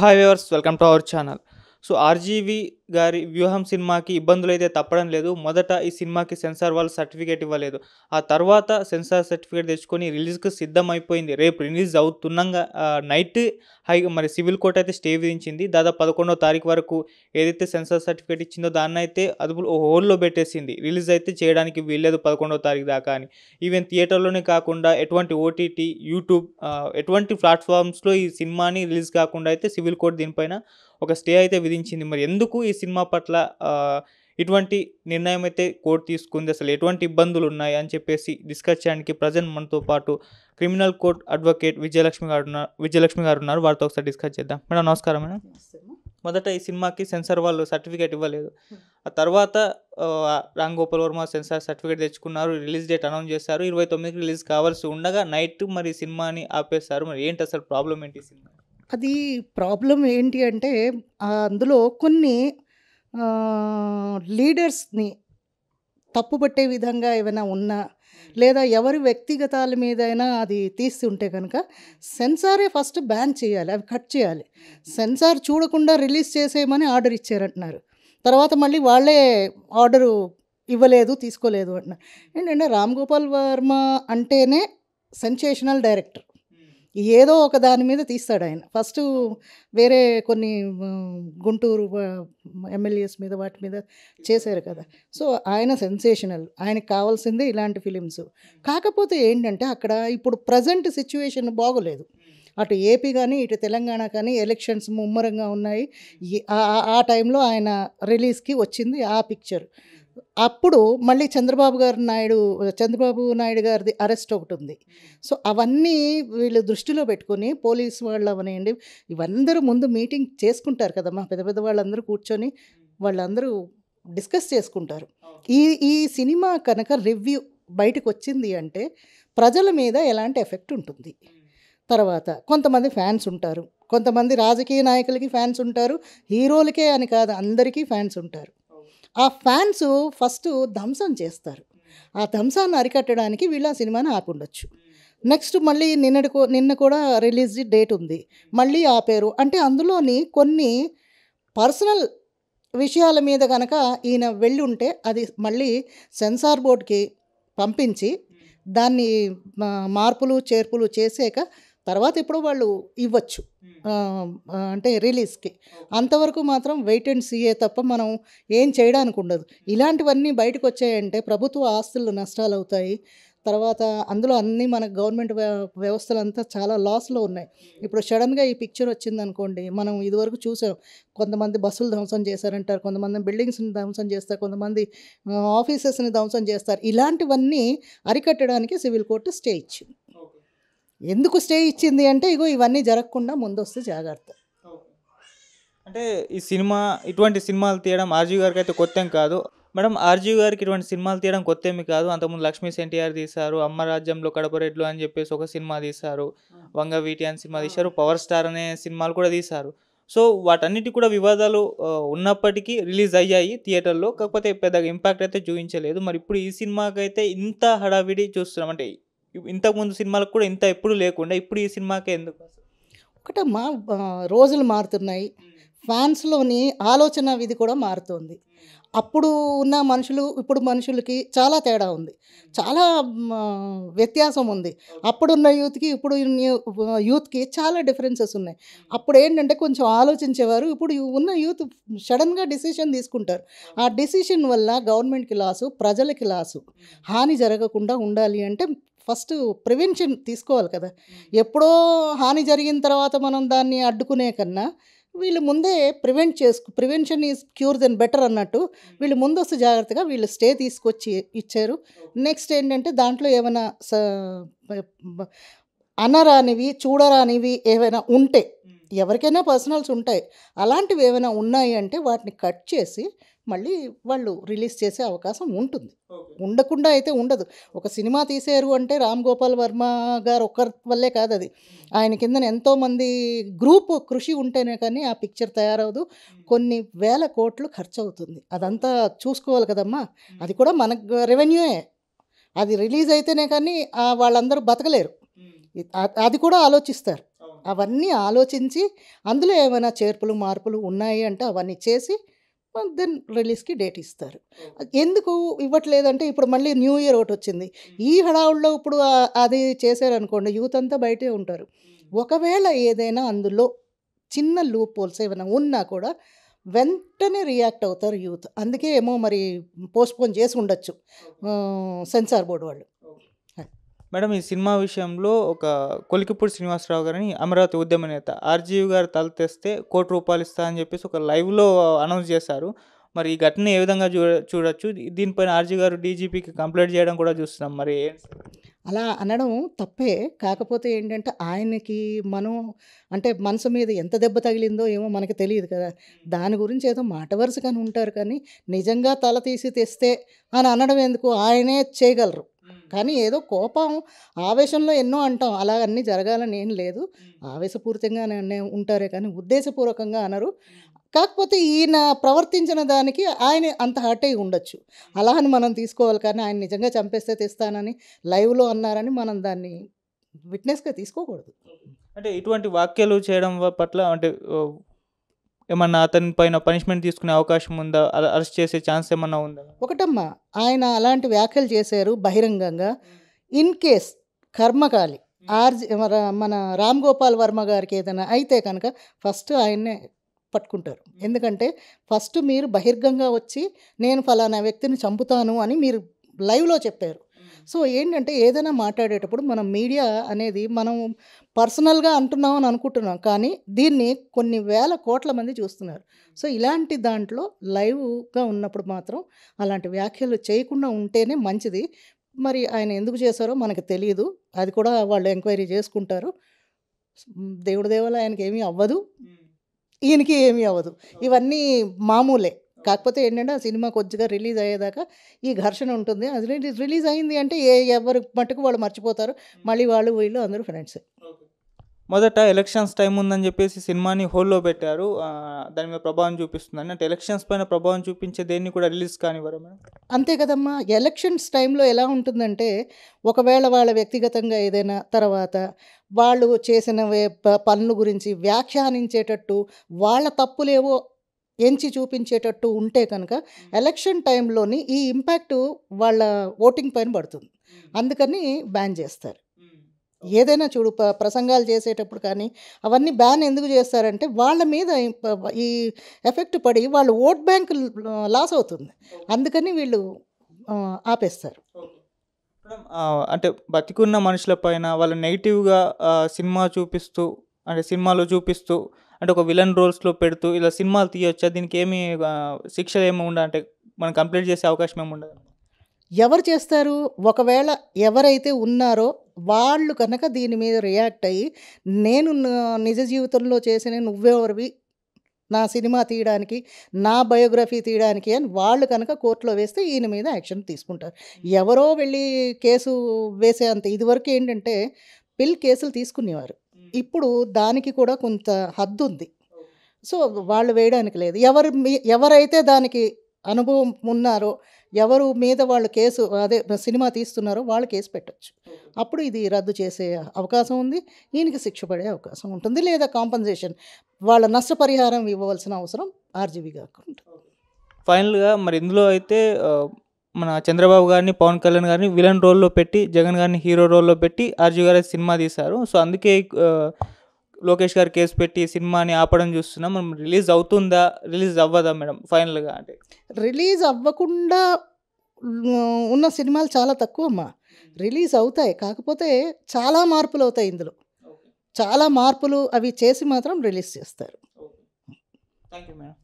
hi viewers welcome to our channel so rgv గారి వ్యూహం సినిమాకి ఇబ్బందులు అయితే తప్పడం లేదు మొదట ఈ సినిమాకి సెన్సార్ వాళ్ళు సర్టిఫికేట్ ఇవ్వలేదు ఆ తర్వాత సెన్సార్ సర్టిఫికేట్ తెచ్చుకొని రిలీజ్కి సిద్ధం అయిపోయింది రేపు రిలీజ్ అవుతున్నంగా నైట్ హై మరి సివిల్ కోర్ట్ అయితే స్టే విధించింది దాదాపు పదకొండవ తారీఖు వరకు ఏదైతే సెన్సార్ సర్టిఫికేట్ ఇచ్చిందో దాన్ని అయితే అదుపు హోల్లో పెట్టేసింది రిలీజ్ అయితే చేయడానికి వీల్లేదు పదకొండవ తారీఖు దాకా అని ఈవెన్ థియేటర్లోనే కాకుండా ఎటువంటి ఓటీటీ యూట్యూబ్ ఎటువంటి ప్లాట్ఫామ్స్లో ఈ సినిమాని రిలీజ్ కాకుండా అయితే సివిల్ కోర్ట్ దీనిపైన ఒక స్టే అయితే విధించింది మరి ఎందుకు ఈ సినిమా పట్ల ఇటువంటి నిర్ణయం అయితే కోర్టు తీసుకుంది అసలు ఎటువంటి ఇబ్బందులు ఉన్నాయి అని చెప్పేసి డిస్కస్ చేయడానికి ప్రజెంట్ మనతో పాటు క్రిమినల్ కోర్ట్ అడ్వకేట్ విజయలక్ష్మి గారు ఉన్నారు విజయలక్ష్మి గారు ఉన్నారు వారితో ఒకసారి డిస్కస్ చేద్దాం మేడం నమస్కారం మేడం మొదట ఈ సినిమాకి సెన్సార్ వాళ్ళు సర్టిఫికేట్ ఇవ్వలేదు ఆ తర్వాత రామ్ గోపాల్ వర్మ సెన్సార్ సర్టిఫికేట్ తెచ్చుకున్నారు రిలీజ్ డేట్ అనౌన్స్ చేశారు ఇరవై తొమ్మిదికి రిలీజ్ కావాల్సి ఉండగా నైట్ మరి సినిమాని ఆపేస్తారు మరి ఏంటి అసలు ప్రాబ్లం ఏంటి సినిమా అది ప్రాబ్లం ఏంటి అంటే అందులో కొన్ని లీడర్స్ని తప్పుపట్టే విధంగా ఏమైనా ఉన్నా లేదా ఎవరి వ్యక్తిగతాల మీద అయినా అది తీస్తుంటే కనుక సెన్సారే ఫస్ట్ బ్యాన్ చేయాలి అవి కట్ చేయాలి సెన్సార్ చూడకుండా రిలీజ్ చేసేయమని ఆర్డర్ ఇచ్చారంటున్నారు తర్వాత మళ్ళీ వాళ్ళే ఆర్డరు ఇవ్వలేదు తీసుకోలేదు అంటున్నారు ఏంటంటే రామ్ గోపాల్ వర్మ అంటేనే సెన్సేషనల్ డైరెక్టర్ ఏదో ఒక దాని మీద తీస్తాడు ఆయన ఫస్ట్ వేరే కొన్ని గుంటూరు ఎమ్మెల్యేస్ మీద వాటి మీద చేశారు కదా సో ఆయన సెన్సేషనల్ ఆయనకు కావాల్సిందే ఇలాంటి ఫిలిమ్స్ కాకపోతే ఏంటంటే అక్కడ ఇప్పుడు ప్రజెంట్ సిచ్యువేషన్ బాగోలేదు అటు ఏపీ కానీ ఇటు తెలంగాణ కానీ ఎలక్షన్స్ ముమ్మరంగా ఉన్నాయి ఆ టైంలో ఆయన రిలీజ్కి వచ్చింది ఆ పిక్చర్ అప్పుడు మళ్ళీ చంద్రబాబు గారు నాయుడు చంద్రబాబు నాయుడు గారిది అరెస్ట్ ఒకటి ఉంది సో అవన్నీ వీళ్ళు దృష్టిలో పెట్టుకొని పోలీస్ వాళ్ళు అవనేయండి ఇవందరూ ముందు మీటింగ్ చేసుకుంటారు మా పెద్ద పెద్ద వాళ్ళందరూ కూర్చొని వాళ్ళందరూ డిస్కస్ చేసుకుంటారు ఈ ఈ సినిమా కనుక రివ్యూ బయటకు వచ్చింది అంటే ప్రజల మీద ఎలాంటి ఎఫెక్ట్ ఉంటుంది తర్వాత కొంతమంది ఫ్యాన్స్ ఉంటారు కొంతమంది రాజకీయ నాయకులకి ఫ్యాన్స్ ఉంటారు హీరోలకే అని కాదు అందరికీ ఫ్యాన్స్ ఉంటారు ఆ ఫ్యాన్స్ ఫస్ట్ ధ్వంసం చేస్తారు ఆ ధ్వంసాన్ని అరికట్టడానికి వీళ్ళు ఆ సినిమాని ఆపుండొచ్చు నెక్స్ట్ మళ్ళీ నిన్నటి నిన్న కూడా రిలీజ్ డేట్ ఉంది మళ్ళీ ఆపారు అంటే అందులోని కొన్ని పర్సనల్ విషయాల మీద కనుక ఈయన వెళ్ళి ఉంటే అది మళ్ళీ సెన్సార్ బోర్డ్కి పంపించి దాన్ని మార్పులు చేర్పులు చేసాక తర్వాత ఎప్పుడో వాళ్ళు ఇవ్వచ్చు అంటే రిలీజ్కి అంతవరకు మాత్రం వెయిట్ అండ్ సీఏ తప్ప మనం ఏం చేయడానికి ఉండదు ఇలాంటివన్నీ బయటకు వచ్చాయంటే ప్రభుత్వ ఆస్తులు నష్టాలు అవుతాయి తర్వాత అందులో అన్ని మన గవర్నమెంట్ వ్యవస్థలంతా చాలా లాస్లో ఉన్నాయి ఇప్పుడు సడన్గా ఈ పిక్చర్ వచ్చింది అనుకోండి మనం ఇదివరకు చూసాం కొంతమంది బస్సులు ధ్వంసం చేశారంటారు కొంతమంది బిల్డింగ్స్ని ధ్వంసం చేస్తారు కొంతమంది ఆఫీసెస్ని ధ్వంసం చేస్తారు ఇలాంటివన్నీ అరికట్టడానికి సివిల్ కోర్టు స్టే ఇచ్చింది ఎందుకు స్టే ఇచ్చింది అంటే ఇగో ఇవన్నీ జరగకుండా ముందొస్తే జాగ్రత్త అంటే ఈ సినిమా ఇటువంటి సినిమాలు తీయడం ఆర్జీ గారికి అయితే కొత్త కాదు మేడం ఆర్జీ గారికి ఇటువంటి సినిమాలు తీయడం కొత్త ఏమి కాదు అంతకుముందు లక్ష్మీ ఎన్టీఆర్ తీశారు అమ్మ రాజ్యంలో కడపరెడ్లు అని చెప్పేసి ఒక సినిమా తీశారు వంగవీటి అని సినిమా తీశారు పవర్ స్టార్ అనే సినిమాలు కూడా తీశారు సో వాటన్నిటి కూడా వివాదాలు ఉన్నప్పటికీ రిలీజ్ అయ్యాయి థియేటర్లో కాకపోతే పెద్దగా ఇంపాక్ట్ అయితే చూపించలేదు మరి ఇప్పుడు ఈ సినిమాకైతే ఇంత హడావిడి చూస్తున్నాం అంటే ఇంతకుముందు సినిమాలకు కూడా ఇంత ఎప్పుడు లేకుండా ఇప్పుడు ఈ సినిమాకే ఎందుకు మా రోజులు మారుతున్నాయి ఫ్యాన్స్లోని ఆలోచన విధి కూడా మారుతుంది అప్పుడు ఉన్న మనుషులు ఇప్పుడు మనుషులకి చాలా తేడా ఉంది చాలా వ్యత్యాసం ఉంది అప్పుడున్న యూత్కి ఇప్పుడు యూత్కి చాలా డిఫరెన్సెస్ ఉన్నాయి అప్పుడు ఏంటంటే కొంచెం ఆలోచించేవారు ఇప్పుడు ఉన్న యూత్ సడన్గా డిసిషన్ తీసుకుంటారు ఆ డిసిషన్ వల్ల గవర్నమెంట్కి లాసు ప్రజలకి లాసు హాని జరగకుండా ఉండాలి అంటే ఫస్ట్ ప్రివెన్షన్ తీసుకోవాలి కదా ఎప్పుడో హాని జరిగిన తర్వాత మనం దాన్ని అడ్డుకునే కన్నా వీళ్ళు ముందే ప్రివెంట్ చేసుకు prevention is cure then better అన్నట్టు వీళ్ళు ముందస్తు జాగ్రత్తగా వీళ్ళు స్టే తీసుకొచ్చి ఇచ్చారు నెక్స్ట్ ఏంటంటే దాంట్లో ఏమైనా అనరానివి చూడరానివి ఏవైనా ఉంటే ఎవరికైనా పర్సనల్స్ ఉంటాయి అలాంటివి ఏమైనా ఉన్నాయి అంటే వాటిని కట్ చేసి మళ్ళీ వాళ్ళు రిలీజ్ చేసే అవకాశం ఉంటుంది ఉండకుండా అయితే ఉండదు ఒక సినిమా తీసేరు అంటే రామ్ గోపాల్ వర్మ గారు ఒక్కరి వల్లే కాదు అది ఆయన కింద ఎంతోమంది గ్రూప్ కృషి ఉంటేనే కానీ ఆ పిక్చర్ తయారవదు కొన్ని వేల కోట్లు ఖర్చు అవుతుంది అదంతా చూసుకోవాలి కదమ్మా అది కూడా మనకు రెవెన్యూయే అది రిలీజ్ అయితేనే కానీ వాళ్ళందరూ బతకలేరు అది కూడా ఆలోచిస్తారు అవన్నీ ఆలోచించి అందులో ఏమైనా చేర్పులు మార్పులు ఉన్నాయి అంటే అవన్నీ చేసి దెన్ రిలీజ్కి డేట్ ఇస్తారు ఎందుకు ఇవ్వట్లేదంటే ఇప్పుడు మళ్ళీ న్యూ ఇయర్ ఒకటి వచ్చింది ఈ హడావుల్లో ఇప్పుడు అది చేశారనుకోండి యూత్ అంతా బయటే ఉంటారు ఒకవేళ ఏదైనా అందులో చిన్న లూప్ పోల్స్ ఏమైనా ఉన్నా కూడా వెంటనే రియాక్ట్ అవుతారు యూత్ అందుకే ఏమో మరి పోస్ట్పోన్ చేసి ఉండొచ్చు సెన్సార్ బోర్డు వాళ్ళు మేడం ఈ సినిమా విషయంలో ఒక కొలికిపూడి శ్రీనివాసరావు గారిని అమరావతి ఉద్యమ నేత ఆర్జీవి గారు తల తెస్తే కోటి రూపాయలు ఇస్తా అని చెప్పేసి ఒక లైవ్లో అనౌన్స్ చేశారు మరి ఈ ఘటన ఏ విధంగా చూ చూడొచ్చు దీనిపైన ఆర్జీ గారు డీజీపీకి కంప్లైంట్ చేయడం కూడా చూస్తున్నాం మరి అలా అనడం తప్పే కాకపోతే ఏంటంటే ఆయనకి మనం అంటే మనసు మీద ఎంత దెబ్బ తగిలిందో ఏమో మనకి తెలియదు కదా దాని గురించి ఏదో మాట వరుసగానే ఉంటారు కానీ నిజంగా తల తీసి తెస్తే అని అనడం ఎందుకు ఆయనే చేయగలరు కానీ ఏదో కోపం ఆవేశంలో ఎన్నో అంటాం అలా అన్నీ జరగాలని ఏం లేదు ఆవేశపూరితంగానే ఉంటారే కానీ ఉద్దేశపూర్వకంగా అనరు కాకపోతే ఈయన ప్రవర్తించిన దానికి ఆయన అంత హర్ట్ అయి ఉండొచ్చు అలా అని మనం తీసుకోవాలి కానీ ఆయన నిజంగా చంపేస్తే తెస్తానని లైవ్లో అన్నారని మనం దాన్ని విట్నెస్గా తీసుకోకూడదు అంటే ఇటువంటి వాక్యాలు చేయడం పట్ల అంటే ఏమన్నా అతని పైన పనిష్మెంట్ తీసుకునే అవకాశం ఉందా అరెస్ట్ చేసే ఛాన్స్ ఏమన్నా ఉందా ఒకటమ్మా ఆయన అలాంటి వ్యాఖ్యలు చేశారు బహిరంగంగా ఇన్ కేస్ కర్మకాలి ఆర్జి మన రామ్ గోపాల్ వర్మ గారికి ఏదైనా అయితే కనుక ఫస్ట్ ఆయన్నే పట్టుకుంటారు ఎందుకంటే ఫస్ట్ మీరు బహిర్గంగా వచ్చి నేను ఫలానా వ్యక్తిని చంపుతాను అని మీరు లైవ్లో చెప్పారు సో ఏంటంటే ఏదైనా మాట్లాడేటప్పుడు మనం మీడియా అనేది మనం పర్సనల్గా అంటున్నాం అని అనుకుంటున్నాం కానీ దీన్ని కొన్ని వేల కోట్ల మంది చూస్తున్నారు సో ఇలాంటి దాంట్లో లైవ్గా ఉన్నప్పుడు మాత్రం అలాంటి వ్యాఖ్యలు చేయకుండా ఉంటేనే మంచిది మరి ఆయన ఎందుకు చేశారో మనకు తెలియదు అది కూడా వాళ్ళు ఎంక్వైరీ చేసుకుంటారు దేవుడి దేవాల ఆయనకి ఏమీ అవ్వదు ఈయనకి ఏమీ అవ్వదు ఇవన్నీ మామూలే కాకపోతే ఏంటంటే ఆ సినిమా కొద్దిగా రిలీజ్ అయ్యేదాకా ఈ ఘర్షణ ఉంటుంది అది రిలీజ్ అయింది అంటే ఏ ఎవరు మటుకు వాళ్ళు మర్చిపోతారు మళ్ళీ వాళ్ళు వీళ్ళు అందరూ ఫ్రెండ్స్ మొదట ఎలక్షన్స్ టైం ఉందని చెప్పేసి సినిమాని హోల్లో పెట్టారు దాని మీద ప్రభావం చూపిస్తుంది అంటే ఎలక్షన్స్ పైన ప్రభావం చూపించే దేన్ని కూడా రిలీజ్ కానివ్వరు అంతే కదమ్మా ఎలక్షన్స్ టైంలో ఎలా ఉంటుందంటే ఒకవేళ వాళ్ళ వ్యక్తిగతంగా ఏదైనా తర్వాత వాళ్ళు చేసిన పనుల గురించి వ్యాఖ్యానించేటట్టు వాళ్ళ తప్పులేవో ఎంచి చూపించేటట్టు ఉంటే కనుక ఎలక్షన్ టైంలోని ఈ ఇంపాక్ట్ వాళ్ళ ఓటింగ్ పైన పడుతుంది అందుకని బ్యాన్ చేస్తారు ఏదైనా చూడు ప్రసంగాలు చేసేటప్పుడు కానీ అవన్నీ బ్యాన్ ఎందుకు చేస్తారంటే వాళ్ళ మీద ఈ ఎఫెక్ట్ పడి వాళ్ళు ఓట్ బ్యాంక్ లాస్ అవుతుంది అందుకని వీళ్ళు ఆపేస్తారు అంటే బతికున్న మనుషుల పైన వాళ్ళు నెగిటివ్గా సినిమా చూపిస్తూ అంటే సినిమాలో చూపిస్తూ అంటే ఒక విలన్ రోల్స్లో పెడుతూ ఇలా సినిమాలు తీయొచ్చా దీనికి ఏమి శిక్షలు ఏమి ఉండ అంటే మనం కంప్లీట్ చేసే అవకాశం ఏమి ఉండదు ఎవరు చేస్తారు ఒకవేళ ఎవరైతే ఉన్నారో వాళ్ళు కనుక దీని మీద రియాక్ట్ అయ్యి నేను నిజ జీవితంలో చేసిన నువ్వెవరివి నా సినిమా తీయడానికి నా బయోగ్రఫీ తీయడానికి అని వాళ్ళు కనుక కోర్టులో వేస్తే ఈయన మీద యాక్షన్ తీసుకుంటారు hmm. ఎవరో వెళ్ళి కేసు వేసే అంత ఇదివరకు ఏంటంటే పిల్ కేసులు తీసుకునేవారు ఇప్పుడు దానికి కూడా కొంత హద్దు ఉంది సో వాళ్ళు వేయడానికి లేదు ఎవరు ఎవరైతే దానికి అనుభవం ఉన్నారో ఎవరు మీద వాళ్ళు కేసు అదే సినిమా తీస్తున్నారో వాళ్ళు కేసు పెట్టచ్చు అప్పుడు ఇది రద్దు చేసే అవకాశం ఉంది ఈయనకి శిక్ష పడే అవకాశం ఉంటుంది లేదా కాంపన్సేషన్ వాళ్ళ నష్టపరిహారం ఇవ్వవలసిన అవసరం ఆర్జీవీగా ఉంటుంది ఫైనల్గా మరి ఇందులో అయితే మన చంద్రబాబు గారిని పవన్ కళ్యాణ్ గారిని విలన్ రోల్లో పెట్టి జగన్ గారిని హీరో రోల్లో పెట్టి అర్జు గారి సినిమా తీశారు సో అందుకే లోకేష్ గారు కేసు పెట్టి సినిమాని ఆపడం చూస్తున్నాం మనం రిలీజ్ అవుతుందా రిలీజ్ అవ్వదా మేడం ఫైనల్గా అంటే రిలీజ్ అవ్వకుండా ఉన్న సినిమాలు చాలా తక్కువ అమ్మా రిలీజ్ అవుతాయి కాకపోతే చాలా మార్పులు అవుతాయి ఇందులో చాలా మార్పులు అవి చేసి మాత్రం రిలీజ్ చేస్తారు థ్యాంక్ యూ మేడం